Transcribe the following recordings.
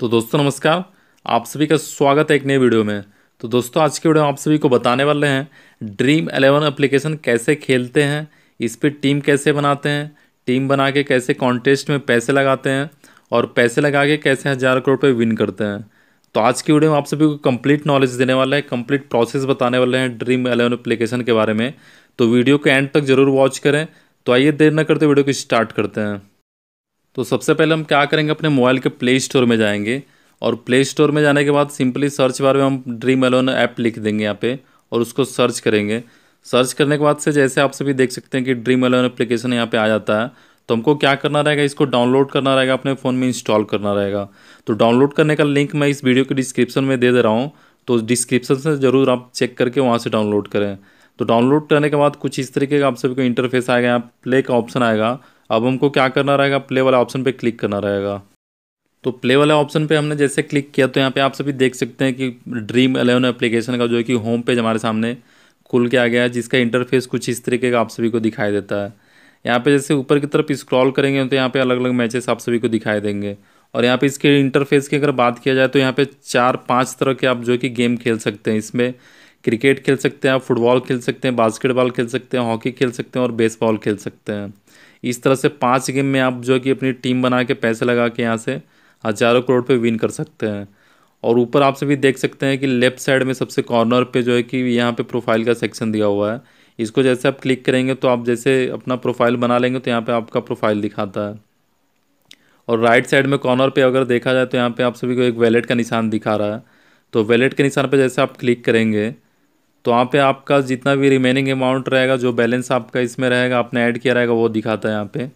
तो दोस्तों नमस्कार आप सभी का स्वागत है एक नए वीडियो में तो दोस्तों आज के वीडियो में आप सभी को बताने वाले हैं ड्रीम एलेवन एप्लीकेशन कैसे खेलते हैं इस पर टीम कैसे बनाते हैं टीम बना के कैसे कॉन्टेस्ट में पैसे लगाते हैं और पैसे लगा के कैसे हज़ार करोड़ रुपये विन करते हैं तो आज की वीडियो में आप सभी को कंप्लीट नॉलेज देने वाला है कंप्लीट प्रोसेस बताने वाले हैं ड्रीम एलेवन एप्लीकेशन के बारे में तो वीडियो को एंड तक जरूर वॉच करें तो आइए देर न करते वीडियो को स्टार्ट करते हैं तो सबसे पहले हम क्या करेंगे अपने मोबाइल के प्ले स्टोर में जाएंगे और प्ले स्टोर में जाने के बाद सिंपली सर्च बार में हम ड्रीम एलोन ऐप लिख देंगे यहाँ पे और उसको सर्च करेंगे सर्च करने के बाद से जैसे आप सभी देख सकते हैं कि ड्रीम एलोन एप्लीकेशन यहाँ पे आ जाता है तो हमको क्या करना रहेगा इसको डाउनलोड करना रहेगा अपने फ़ोन में इंस्टॉल करना रहेगा तो डाउनलोड करने का लिंक मैं इस वीडियो के डिस्क्रिप्शन में दे दे रहा हूँ तो डिस्क्रिप्शन से ज़रूर आप चेक करके वहाँ से डाउनलोड करें तो डाउनलोड करने के बाद कुछ इस तरीके का आप सभी को इंटरफेस आएगा यहाँ प्ले का ऑप्शन आएगा अब हमको क्या करना रहेगा प्ले वाला ऑप्शन पे क्लिक करना रहेगा तो प्ले वाला ऑप्शन पे हमने जैसे क्लिक किया तो यहाँ पे आप सभी देख सकते हैं कि ड्रीम एलेवन एप्लीकेशन का जो है कि होम पेज हमारे सामने खुल के आ गया है जिसका इंटरफेस कुछ इस तरीके का आप सभी को दिखाई देता है यहाँ पे जैसे ऊपर की तरफ स्क्रॉल करेंगे तो यहाँ पे अलग अलग मैचेस आप सभी को दिखाई देंगे और यहाँ पे इसके इंटरफेस की अगर बात किया जाए तो यहाँ पे चार पांच तरह के आप जो है कि गेम खेल सकते हैं इसमें क्रिकेट खेल सकते हैं आप फुटबॉल खेल सकते हैं बास्केटबॉल खेल सकते हैं हॉकी खेल सकते हैं और बेसबॉल खेल सकते हैं इस तरह से पाँच गेम में आप जो है कि अपनी टीम बना के पैसे लगा के यहाँ से हज़ारों करोड़ पे विन कर सकते हैं और ऊपर आप सभी देख सकते हैं कि लेफ़्ट साइड में सबसे कॉर्नर पे जो है कि यहाँ पे प्रोफाइल का सेक्शन दिया हुआ है इसको जैसे आप क्लिक करेंगे तो आप जैसे अपना प्रोफाइल बना लेंगे तो यहाँ पर आपका प्रोफाइल दिखाता है और राइट साइड में कॉर्नर पर अगर देखा जाए तो यहाँ पर आप सभी को एक वैलेट का निशान दिखा रहा है तो वैलेट के निशान पर जैसे आप क्लिक करेंगे तो वहाँ पे आपका जितना भी रिमेनिंग अमाउंट रहेगा जो बैलेंस आपका इसमें रहेगा आपने ऐड किया रहेगा वो दिखाता है यहाँ पे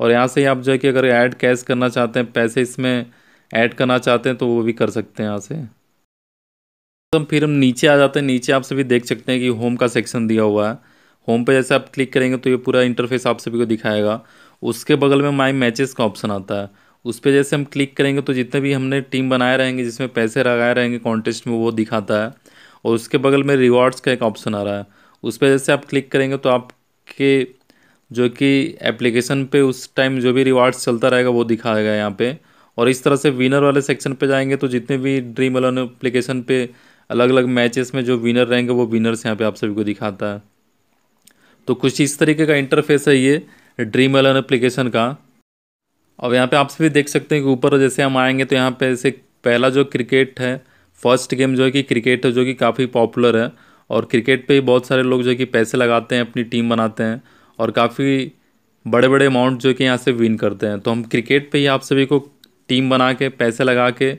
और यहाँ से ही आप जो है कि अगर ऐड कैश करना चाहते हैं पैसे इसमें ऐड करना चाहते हैं तो वो भी कर सकते हैं यहाँ से तो फिर हम नीचे आ जाते हैं नीचे आप सभी देख सकते हैं कि होम का सेक्शन दिया हुआ है होम पर जैसे आप क्लिक करेंगे तो ये पूरा इंटरफेस आप सभी को दिखाएगा उसके बगल में माई मैचेस का ऑप्शन आता है उस पर जैसे हम क्लिक करेंगे तो जितने भी हमने टीम बनाए रहेंगे जिसमें पैसे लगाए रहेंगे कॉन्टेस्ट में वो दिखाता है और उसके बगल में रिवॉर्ड्स का एक ऑप्शन आ रहा है उस पर जैसे आप क्लिक करेंगे तो आपके जो कि एप्लीकेशन पे उस टाइम जो भी रिवार्ड्स चलता रहेगा वो दिखाएगा यहाँ पे और इस तरह से विनर वाले सेक्शन पे जाएंगे तो जितने भी ड्रीम अलोन एप्लीकेशन पे अलग अलग मैचेस में जो विनर रहेंगे वो विनर्स यहाँ पे आप सभी को दिखाता है तो कुछ इस तरीके का इंटरफेस है ये ड्रीम अलोन एप्लीकेशन का अब यहाँ पर आप सभी देख सकते हैं कि ऊपर जैसे हम आएँगे तो यहाँ पर जैसे पहला जो क्रिकेट है फर्स्ट गेम जो है कि क्रिकेट है जो कि काफ़ी पॉपुलर है और क्रिकेट पे ही बहुत सारे लोग जो है कि पैसे लगाते हैं अपनी टीम बनाते हैं और काफ़ी बड़े बड़े अमाउंट जो कि यहाँ से विन करते हैं तो हम क्रिकेट पे ही आप सभी को टीम बना के पैसे लगा के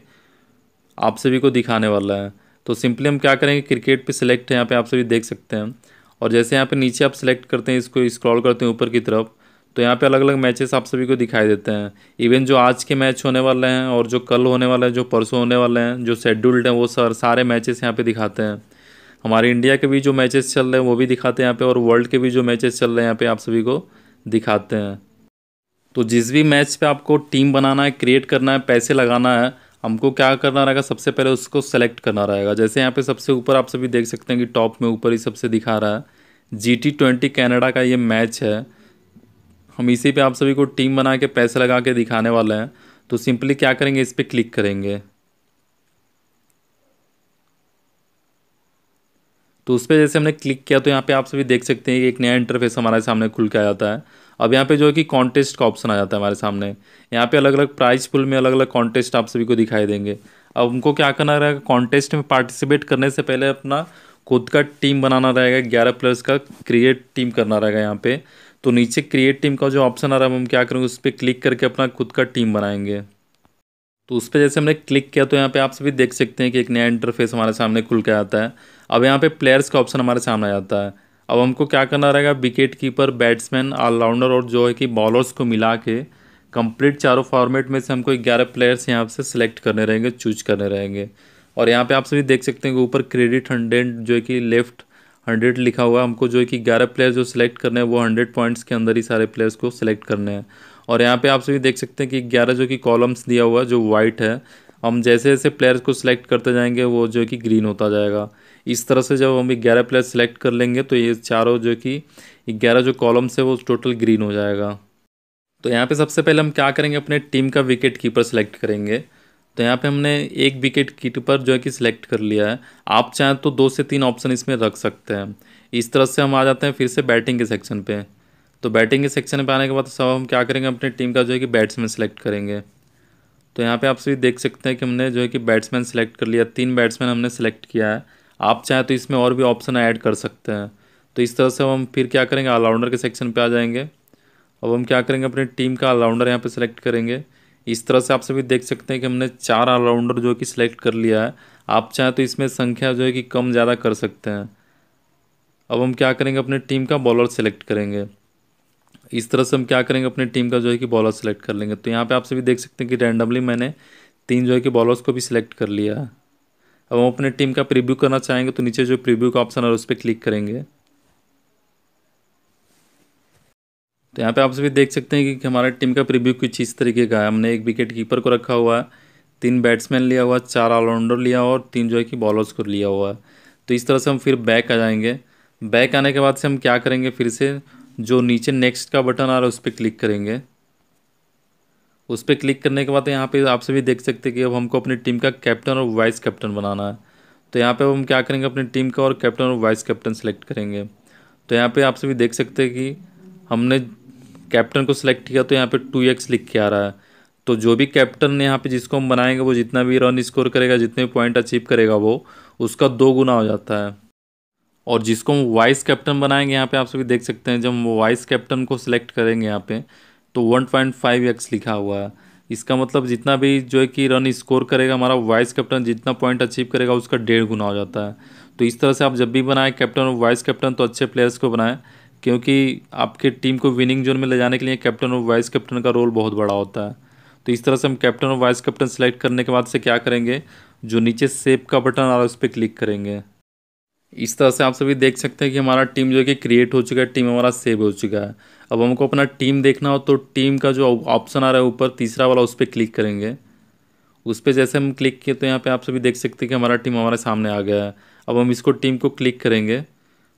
आप सभी को दिखाने वाला है तो सिंपली हम क्या करेंगे क्रिकेट पे सिलेक्ट है यहाँ पे आप सभी देख सकते हैं और जैसे यहाँ पे नीचे आप सिलेक्ट करते हैं इसको स्क्रॉल करते हैं ऊपर की तरफ तो यहाँ पे अलग अलग मैचेस आप सभी को दिखाई देते हैं इवन जो आज के मैच होने वाले हैं और जो कल होने वाले हैं जो परसों होने वाले हैं जो शेड्यूल्ड हैं वो सर सारे मैचेस यहाँ पे दिखाते हैं हमारे इंडिया के भी जो मैचेस चल रहे हैं वो भी दिखाते हैं यहाँ पे और वर्ल्ड के भी जो मैचेस चल रहे हैं यहाँ पे आप सभी को दिखाते हैं तो जिस भी मैच पर आपको टीम बनाना है क्रिएट करना है पैसे लगाना है हमको क्या करना रहेगा सबसे पहले उसको सेलेक्ट करना रहेगा जैसे यहाँ पर सबसे ऊपर आप सभी देख सकते हैं कि टॉप में ऊपर ही सबसे दिखा रहा है जी टी ट्वेंटी कैनेडा का ये मैच है हम इसी पे आप सभी को टीम बना के पैसे लगा के दिखाने वाले हैं तो सिंपली क्या करेंगे इस पर क्लिक करेंगे तो उस पर जैसे हमने क्लिक किया तो यहाँ पे आप सभी देख सकते हैं कि एक नया इंटरफेस हमारे सामने खुल के आ जाता है अब यहाँ पे जो है कि कॉन्टेस्ट का ऑप्शन आ जाता है हमारे सामने यहाँ पे अलग अलग प्राइस पुल में अलग अलग कॉन्टेस्ट आप सभी को दिखाई देंगे अब उनको क्या करना रहेगा कॉन्टेस्ट में पार्टिसिपेट करने से पहले अपना खुद का टीम बनाना रहेगा ग्यारह प्लेयर्स का क्रिएट टीम करना रहेगा यहाँ पे तो नीचे क्रिएट टीम का जो ऑप्शन आ रहा है हम क्या करेंगे उस पर क्लिक करके अपना खुद का टीम बनाएंगे तो उस पर जैसे हमने क्लिक किया तो यहाँ पे आप सभी देख सकते हैं कि एक नया इंटरफेस हमारे सामने खुल के आता है अब यहाँ पे प्लेयर्स का ऑप्शन हमारे सामने आता है अब हमको क्या करना रहेगा विकेट कीपर बैट्समैन ऑलराउंडर और जो है कि बॉलर्स को मिला के कंप्लीट चारों फॉर्मेट में से हमको ग्यारह प्लेयर्स यहाँ से सिलेक्ट करने रहेंगे चूज करने रहेंगे और यहाँ पर आप सभी देख सकते हैं कि ऊपर क्रेडिट हंडेंट जो है कि लेफ्ट हंड्रेड लिखा हुआ है हमको जो है कि ग्यारह प्लेयर जो सिलेक्ट करने हैं वो हंड्रेड पॉइंट्स के अंदर ही सारे प्लेयर्स को सिलेक्ट करने हैं और यहाँ पे आप सभी देख सकते हैं कि ग्यारह जो कि कॉलम्स दिया हुआ है जो वाइट है हम जैसे जैसे प्लेयर्स को सिलेक्ट करते जाएंगे वो जो कि ग्रीन होता जाएगा इस तरह से जब हम ग्यारह प्लेयर सिलेक्ट कर लेंगे तो ये चारों जो कि ग्यारह जो कॉलम्स है वो टोटल ग्रीन हो जाएगा तो यहाँ पर सबसे पहले हम क्या करेंगे अपने टीम का विकेट कीपर सेलेक्ट करेंगे तो यहाँ पे हमने एक विकेट कीपर जो है कि सिलेक्ट कर लिया है आप चाहें तो दो से तीन ऑप्शन इसमें रख सकते हैं इस तरह से हम आ जाते हैं फिर से बैटिंग के सेक्शन पे तो बैटिंग के सेक्शन पे आने के बाद सब हम क्या करेंगे अपनी टीम का जो है कि बैट्समैन सेलेक्ट करेंगे तो यहाँ पे आप सभी देख सकते हैं कि हमने जो है कि बैट्समैन सेलेक्ट कर लिया तीन बैट्समैन हमने सेलेक्ट किया है आप चाहें तो इसमें और भी ऑप्शन ऐड कर सकते हैं तो इस तरह से हम फिर क्या करेंगे ऑलराउंडर के सेक्शन पर आ जाएंगे अब हम क्या करेंगे अपनी टीम का ऑलराउंडर यहाँ पर सेलेक्ट करेंगे इस तरह से आप सभी देख सकते हैं कि हमने चार ऑलराउंडर जो है कि सिलेक्ट कर लिया है आप चाहें तो इसमें संख्या जो है कि कम ज़्यादा कर सकते हैं अब हम क्या करेंगे अपने टीम का बॉलर सेलेक्ट करेंगे इस तरह से हम क्या करेंगे अपने टीम का जो है कि बॉलर सेलेक्ट कर लेंगे तो यहाँ पे आप सभी देख सकते हैं कि रैंडमली मैंने तीन जो है कि बॉलर्स को भी सिलेक्ट कर लिया है अब हम अपने टीम का प्रीव्यू करना चाहेंगे तो नीचे जो प्रीव्यू का ऑप्शन है उस पर क्लिक करेंगे तो यहाँ पे आप सभी देख सकते हैं कि हमारा टीम का प्रीव्यू कुछ इस तरीके का है हमने एक विकेट कीपर को रखा हुआ है तीन बैट्समैन लिया हुआ चार ऑलराउंडर लिया हुआ और तीन जो है कि बॉलर्स को लिया हुआ है तो इस तरह से हम फिर बैक आ जाएंगे बैक आने के बाद से हम क्या करेंगे फिर से जो नीचे नेक्स्ट का बटन आ रहा है उस पर क्लिक करेंगे उस पर क्लिक करने के बाद यहाँ पर आप सभी देख सकते हैं कि अब हमको अपनी टीम का कैप्टन और वाइस कैप्टन बनाना है तो यहाँ पर हम क्या करेंगे अपनी टीम का और कैप्टन और वाइस कैप्टन सेलेक्ट करेंगे तो यहाँ पर आप सभी देख सकते हैं कि हमने कैप्टन को सिलेक्ट किया तो यहाँ पे टू एक्स लिख के आ रहा है तो जो भी कैप्टन यहाँ पे जिसको हम बनाएंगे वो जितना भी रन स्कोर करेगा जितने भी पॉइंट अचीव करेगा वो उसका दो गुना हो जाता है और जिसको हम वाइस कैप्टन बनाएंगे यहाँ पे आप सभी देख सकते हैं जब हम वाइस कैप्टन को सिलेक्ट करेंगे यहाँ पे तो वन पॉइंट फाइव एक्स लिखा हुआ है इसका मतलब जितना भी जो है कि रन स्कोर करेगा हमारा वाइस कैप्टन जितना पॉइंट अचीव करेगा उसका डेढ़ गुना हो जाता है तो इस तरह से आप जब भी बनाएं कैप्टन और वाइस कैप्टन तो अच्छे प्लेयर्स को बनाएं क्योंकि आपके टीम को विनिंग जोन में ले जाने के लिए कैप्टन और वाइस कैप्टन का रोल बहुत बड़ा होता है तो इस तरह से हम कैप्टन और वाइस कैप्टन सेलेक्ट करने के बाद से क्या करेंगे जो नीचे सेप का बटन आ रहा है उस पर क्लिक करेंगे इस तरह से आप सभी देख सकते हैं कि हमारा टीम जो है कि क्रिएट हो चुका है टीम हमारा सेव हो चुका है अब हमको अपना टीम देखना हो तो टीम का जो ऑप्शन आ रहा है ऊपर तीसरा वाला उस पर क्लिक करेंगे उस पर जैसे हम क्लिक किए तो यहाँ पे आप सभी देख सकते हैं कि हमारा टीम हमारे सामने आ गया है अब हम इसको टीम को क्लिक करेंगे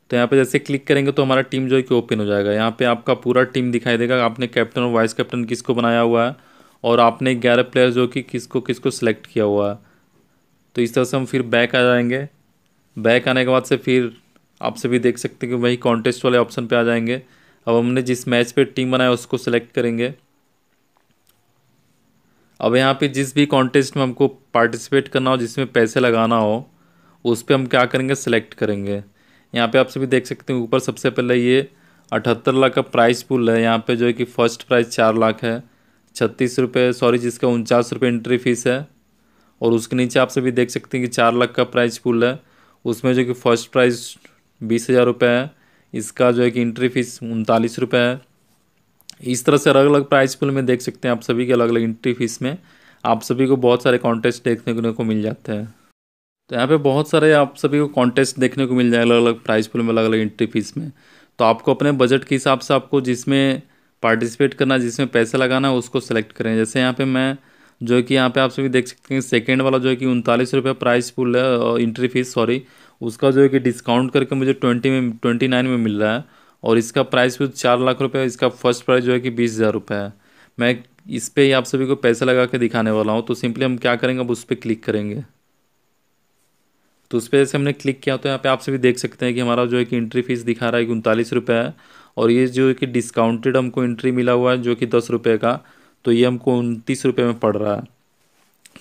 तो यहाँ पे जैसे क्लिक करेंगे तो हमारा टीम जो है कि ओपन हो जाएगा यहाँ पे आपका पूरा टीम दिखाई देगा आपने कैप्टन और वाइस कैप्टन किसको बनाया हुआ है और आपने ग्यारह प्लेयर जो कि किसको किसको सेलेक्ट किया हुआ है तो इस तरह से हम फिर बैक आ जाएंगे बैक आने के बाद से फिर आप सभी देख सकते हैं कि वही कॉन्टेस्ट वाले ऑप्शन पर आ जाएंगे अब हमने जिस मैच पर टीम बनाया उसको सेलेक्ट करेंगे अब यहाँ पर जिस भी कॉन्टेस्ट में हमको पार्टिसिपेट करना हो जिसमें पैसे लगाना हो उस पर हम क्या करेंगे सेलेक्ट करेंगे यहाँ पे आप सभी देख सकते हैं ऊपर सबसे पहले ये अठहत्तर लाख का प्राइस पुल है यहाँ पे जो है कि फ़र्स्ट प्राइस चार लाख है छत्तीस रुपये सॉरी जिसका उनचास रुपये एंट्री फ़ीस है और उसके नीचे आप सभी देख सकते हैं कि चार लाख का प्राइस पुल है उसमें जो कि फ़र्स्ट प्राइस बीस हज़ार रुपये है इसका जो है कि एंट्री फ़ीस उनतालीस रुपये है इस तरह से अलग अलग प्राइस पुल में देख सकते हैं आप सभी के अलग अलग इंट्री फ़ीस में आप सभी को बहुत सारे कॉन्टेस्ट देखने को मिल जाते हैं तो यहाँ पे बहुत सारे आप सभी को कॉन्टेस्ट देखने को मिल जाएगा अलग अलग प्राइस पुल में अलग अलग एंट्री फीस में तो आपको अपने बजट के हिसाब से आपको जिसमें पार्टिसिपेट करना जिसमें पैसा लगाना है उसको सेलेक्ट करें जैसे यहाँ पे मैं जो कि यहाँ पे आप सभी देख सकते हैं सेकेंड वाला जो है कि उनतालीस रुपये प्राइस पुल है इंट्री फीस सॉरी उसका जो है कि डिस्काउंट करके मुझे ट्वेंटी में ट्वेंटी नाइन में मिल रहा है और इसका प्राइस भी चार लाख रुपये इसका फर्स्ट प्राइस जो है कि बीस हज़ार रुपये है मैं इस पर ही आप सभी को पैसा लगा के दिखाने वाला हूँ तो सिंपली हम क्या करेंगे अब उस पर क्लिक करेंगे तो उस पर जैसे हमने क्लिक किया तो यहाँ पे आप सभी देख सकते हैं कि हमारा जो है कि एंट्री फीस दिखा रहा है कि उनतालीस रुपये है और ये जो है कि डिस्काउंटेड हमको एंट्री मिला हुआ है जो कि दस रुपये का तो ये हमको उनतीस रुपये में पड़ रहा है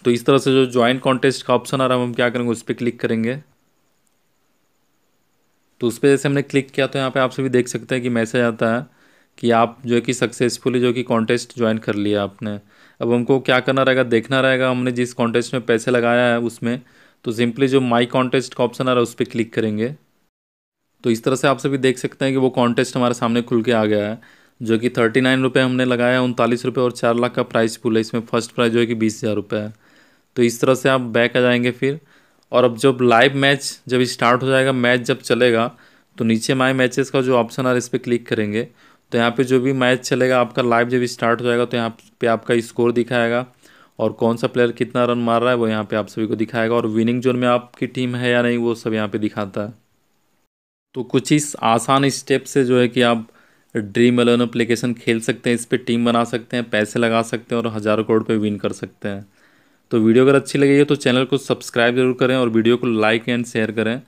तो इस तरह से जो ज्वाइन कॉन्टेस्ट का ऑप्शन आ रहा है हम क्या करेंगे उस पर क्लिक करेंगे तो उस पर जैसे हमने क्लिक किया तो यहाँ पर आप सभी देख सकते हैं कि मैसेज आता है कि आप जो है कि सक्सेसफुली जो कि कॉन्टेस्ट ज्वाइन कर लिया आपने अब हमको क्या करना रहेगा देखना रहेगा हमने जिस कॉन्टेस्ट में पैसे लगाया है उसमें तो सिंपली जो माई कॉन्टेस्ट का ऑप्शन आ रहा है उस पर क्लिक करेंगे तो इस तरह से आप सभी देख सकते हैं कि वो कॉन्टेस्ट हमारे सामने खुल के आ गया है जो कि थर्टी नाइन रुपये हमने लगाया उनतालीस रुपये और चार लाख का प्राइस पुल है इसमें फर्स्ट प्राइज जो है कि बीस हज़ार रुपये है तो इस तरह से आप बैक आ जाएंगे फिर और अब जब लाइव मैच जब स्टार्ट हो जाएगा मैच जब चलेगा तो नीचे माई मैचेस का जो ऑप्शन आ रहा है इस पर क्लिक करेंगे तो यहाँ पे जो भी मैच चलेगा आपका लाइव जब स्टार्ट हो जाएगा तो यहाँ पे आपका स्कोर दिखाएगा और कौन सा प्लेयर कितना रन मार रहा है वो यहाँ पे आप सभी को दिखाएगा और विनिंग जोन में आपकी टीम है या नहीं वो सब यहाँ पे दिखाता है तो कुछ इस आसान स्टेप से जो है कि आप ड्रीम एलेवन अप्लीकेशन खेल सकते हैं इस पर टीम बना सकते हैं पैसे लगा सकते हैं और हज़ारों करोड़ पर विन कर सकते हैं तो वीडियो अगर अच्छी लगी है तो चैनल को सब्सक्राइब जरूर करें और वीडियो को लाइक एंड शेयर करें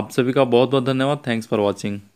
आप सभी का बहुत बहुत धन्यवाद थैंक्स फॉर वॉचिंग